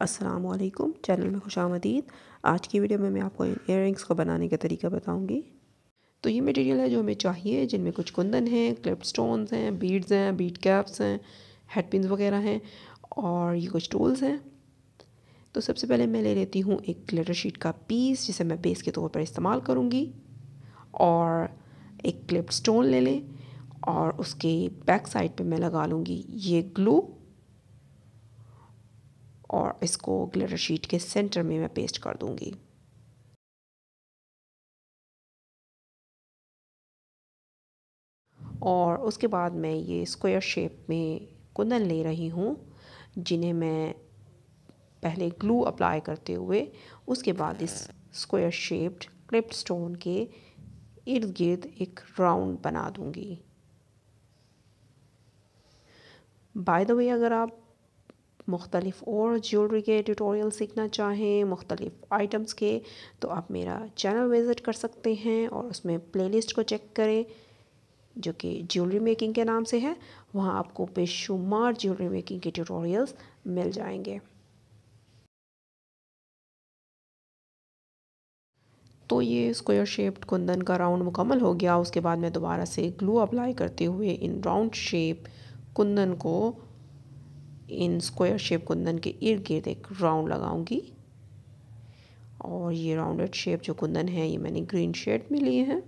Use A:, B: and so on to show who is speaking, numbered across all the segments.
A: असलकुम चैनल में खुश आमदीद आज की वीडियो में मैं आपको इन एयर को बनाने का तरीका बताऊंगी तो ये मटेरियल है जो हमें चाहिए जिनमें कुछ कुंदन हैं क्लिप स्टोन्स हैं बीड्स हैं बीड कैप्स हैं हेड पिन वगैरह हैं और ये कुछ टूल्स हैं तो सबसे पहले मैं ले लेती हूँ एक ग्लिटर शीट का पीस जिसे मैं बेस के तौर पर इस्तेमाल करूँगी और एक क्लिप स्टोन ले लें और उसके बैक साइड पे मैं लगा लूँगी ये ग्लू और इसको ग्लिटर शीट के सेंटर में मैं पेस्ट कर दूंगी और उसके बाद मैं ये स्क्वायर शेप में कुंदन ले रही हूँ जिन्हें मैं पहले ग्लू अप्लाई करते हुए उसके बाद इस स्क्वायर शेप्ड क्लिप्ड स्टोन के इर्द गिर्द एक राउंड बना दूंगी बाय द वे अगर आप मुख्तलिफ़ और ज्वेलरी के ट्यूटोरियल सीखना चाहें मुख्तलिफ़ आइटम्स के तो आप मेरा चैनल विज़िट कर सकते हैं और उसमें प्लेलिस्ट को चेक करें जो कि ज्वेलरी मेकिंग के नाम से है वहाँ आपको बेशुमार ज्वेलरी मेकिंग के ट्यूटोरियल्स मिल जाएंगे तो ये स्क्वायर शेप्ड कुंदन का राउंड मुकम्मल हो गया उसके बाद मैं दोबारा से ग्लू अप्लाई करते हुए इन राउंड शेप कुंदन को इन स्क्वायर शेप कुंदन के इर्द गिर्द एक राउंड लगाऊंगी और ये राउंडेड शेप जो कुंदन है ये मैंने ग्रीन शेड में लिए हैं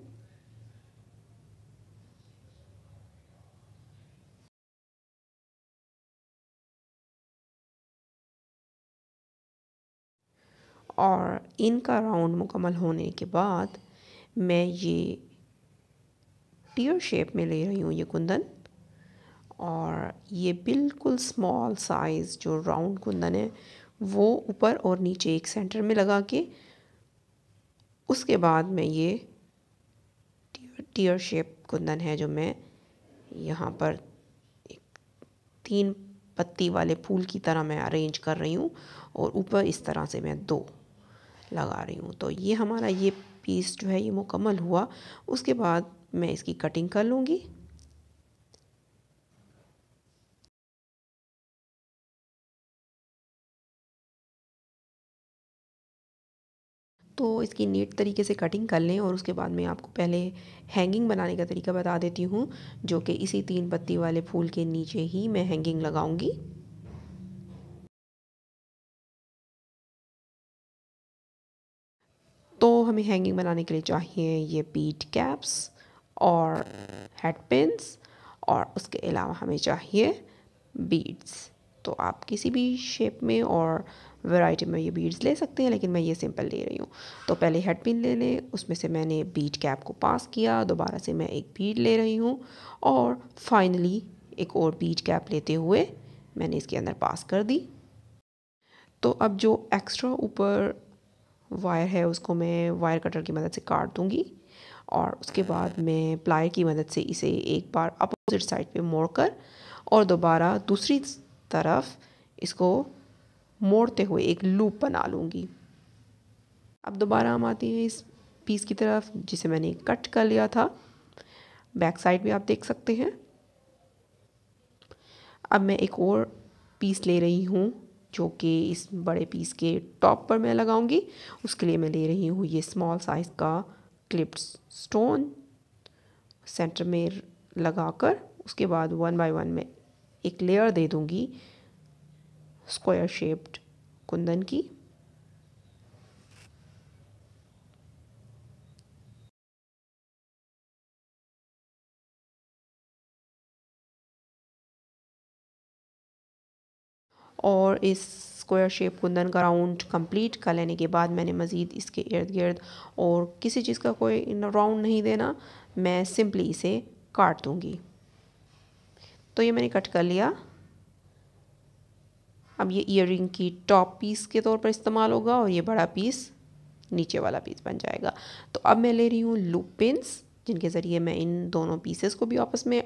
A: और इनका राउंड मुकम्मल होने के बाद मैं ये टीयर शेप में ले रही हूँ ये कुंदन और ये बिल्कुल स्मॉल साइज़ जो राउंड कुंदन है वो ऊपर और नीचे एक सेंटर में लगा के उसके बाद में ये टीयर शेप कुंदन है जो मैं यहाँ पर एक तीन पत्ती वाले फूल की तरह मैं अरेंज कर रही हूँ और ऊपर इस तरह से मैं दो लगा रही हूँ तो ये हमारा ये पीस जो है ये मुकम्मल हुआ उसके बाद मैं इसकी कटिंग कर लूँगी तो इसकी नीट तरीके से कटिंग कर लें और उसके बाद मैं आपको पहले हैंगिंग बनाने का तरीका बता देती हूँ जो कि इसी तीन पत्ती वाले फूल के नीचे ही मैं हैंगिंग लगाऊंगी तो हमें हैंगिंग बनाने के लिए चाहिए ये बीट कैप्स और हेड पिंस और उसके अलावा हमें चाहिए बीड्स तो आप किसी भी शेप में और वैरायटी में ये बीड्स ले सकते हैं लेकिन मैं ये सिंपल ले रही हूँ तो पहले हेड पिन ले लें उसमें से मैंने बीट कैप को पास किया दोबारा से मैं एक बीड ले रही हूँ और फाइनली एक और बीट कैप लेते हुए मैंने इसके अंदर पास कर दी तो अब जो एक्स्ट्रा ऊपर वायर है उसको मैं वायर कटर की मदद से काट दूँगी और उसके बाद मैं प्लायर की मदद से इसे एक बार अपोजिट साइड पर मोड़ और दोबारा दूसरी तरफ इसको मोड़ते हुए एक लूप बना लूँगी अब दोबारा हम आते हैं इस पीस की तरफ जिसे मैंने कट कर लिया था बैक साइड भी आप देख सकते हैं अब मैं एक और पीस ले रही हूँ जो कि इस बड़े पीस के टॉप पर मैं लगाऊंगी उसके लिए मैं ले रही हूँ ये स्मॉल साइज़ का क्लिप्ड स्टोन सेंटर में लगाकर उसके बाद वन बाय वन में एक लेयर दे दूँगी स्क्वायर शेप्ड कुंदन की और इस स्क्वायर शेप कुंदन का राउंड कंप्लीट कर लेने के बाद मैंने मज़ीद इसके इर्द गिर्द और किसी चीज़ का कोई राउंड नहीं देना मैं सिंपली इसे काट दूँगी तो ये मैंने कट कर लिया अब ये ईयर की टॉप पीस के तौर पर इस्तेमाल होगा और ये बड़ा पीस नीचे वाला पीस बन जाएगा तो अब मैं ले रही हूँ लूप पिन्स जिनके ज़रिए मैं इन दोनों पीसेस को भी आपस में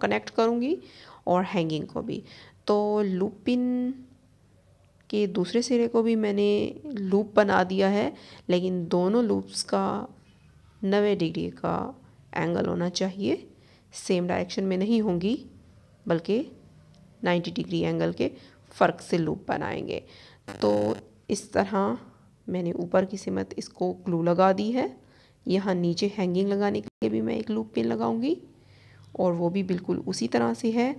A: कनेक्ट करूँगी और हैंगिंग को भी तो लूप पिन के दूसरे सिरे को भी मैंने लूप बना दिया है लेकिन दोनों लूप्स का नवे डिग्री का एंगल होना चाहिए सेम डायरेक्शन में नहीं होंगी बल्कि 90 डिग्री एंगल के फ़र्क से लूप बनाएंगे तो इस तरह मैंने ऊपर की सिमत इसको ग्लू लगा दी है यहाँ नीचे हैंगिंग लगाने के लिए भी मैं एक लूप पिन लगाऊंगी और वो भी बिल्कुल उसी तरह से है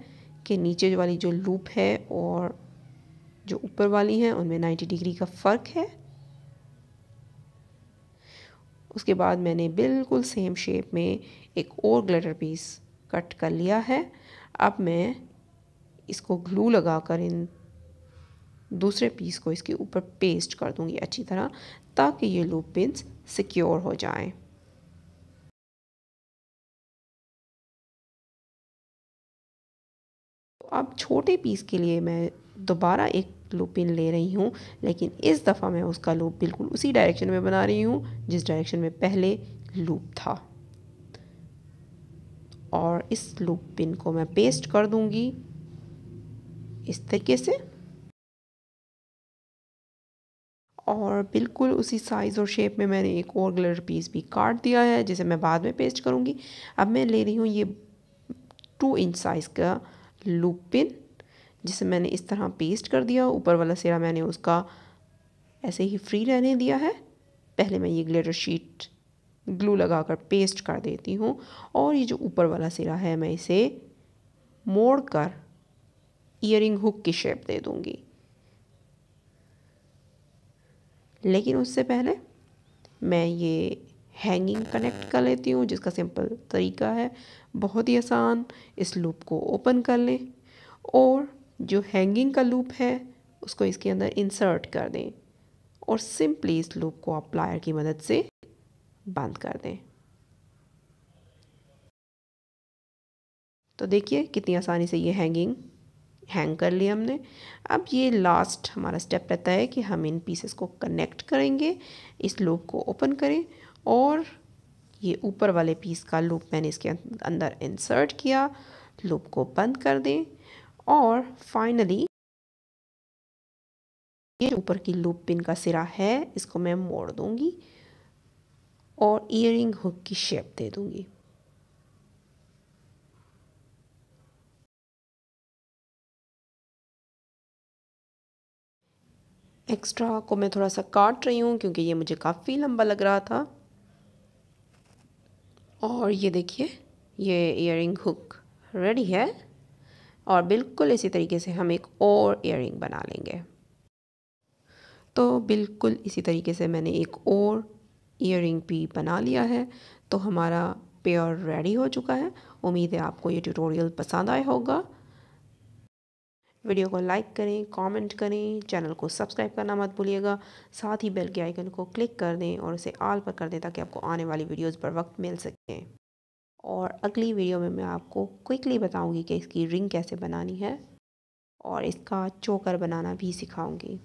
A: कि नीचे वाली जो लूप है और जो ऊपर वाली है उनमें 90 डिग्री का फ़र्क है उसके बाद मैंने बिल्कुल सेम शेप में एक और ग्लेटर पीस कट कर लिया है अब मैं इसको ग्लू लगा कर इन दूसरे पीस को इसके ऊपर पेस्ट कर दूंगी अच्छी तरह ताकि ये लूप पिंस सिक्योर हो जाएं। अब छोटे पीस के लिए मैं दोबारा एक लूप पिन ले रही हूँ लेकिन इस दफ़ा मैं उसका लूप बिल्कुल उसी डायरेक्शन में बना रही हूँ जिस डायरेक्शन में पहले लूप था और इस लूप पिन को मैं पेस्ट कर दूँगी इस तरीके से और बिल्कुल उसी साइज़ और शेप में मैंने एक और ग्लिटर पीस भी काट दिया है जिसे मैं बाद में पेस्ट करूँगी अब मैं ले रही हूँ ये टू इंच साइज़ का लूप पिन जिसे मैंने इस तरह पेस्ट कर दिया ऊपर वाला सिरा मैंने उसका ऐसे ही फ्री रहने दिया है पहले मैं ये ग्लिटर शीट ग्लू लगा कर पेस्ट कर देती हूँ और ये जो ऊपर वाला सिरा है मैं इसे मोड़ कर ईयरिंग हुक की शेप दे दूँगी लेकिन उससे पहले मैं ये हैंगिंग कनेक्ट कर लेती हूँ जिसका सिंपल तरीका है बहुत ही आसान इस लूप को ओपन कर लें और जो हैंगिंग का लूप है उसको इसके अंदर इंसर्ट कर दें और सिंपली इस लूप को आप प्लायर की मदद से बंद कर दें तो देखिए कितनी आसानी से ये हैंगिंग हैंग कर लिया हमने अब ये लास्ट हमारा स्टेप रहता है कि हम इन पीसेस को कनेक्ट करेंगे इस लूप को ओपन करें और ये ऊपर वाले पीस का लूप मैंने इसके अंदर इंसर्ट किया लूप को बंद कर दें और फाइनली ये ऊपर की लूप पिन का सिरा है इसको मैं मोड़ दूंगी और ईयरिंग हुक की शेप दे दूंगी एक्स्ट्रा को मैं थोड़ा सा काट रही हूँ क्योंकि ये मुझे काफ़ी लंबा लग रहा था और ये देखिए ये इयर हुक रेडी है और बिल्कुल इसी तरीके से हम एक और इयर बना लेंगे तो बिल्कुल इसी तरीके से मैंने एक और इयर भी बना लिया है तो हमारा पेयर रेडी हो चुका है उम्मीद है आपको ये ट्यूटोरियल पसंद आया होगा वीडियो को लाइक करें कमेंट करें चैनल को सब्सक्राइब करना मत भूलिएगा साथ ही बेल के आइकन को क्लिक कर दें और उसे ऑल पर कर दें ताकि आपको आने वाली वीडियोस पर वक्त मिल सकें और अगली वीडियो में मैं आपको क्विकली बताऊंगी कि इसकी रिंग कैसे बनानी है और इसका चोकर बनाना भी सिखाऊंगी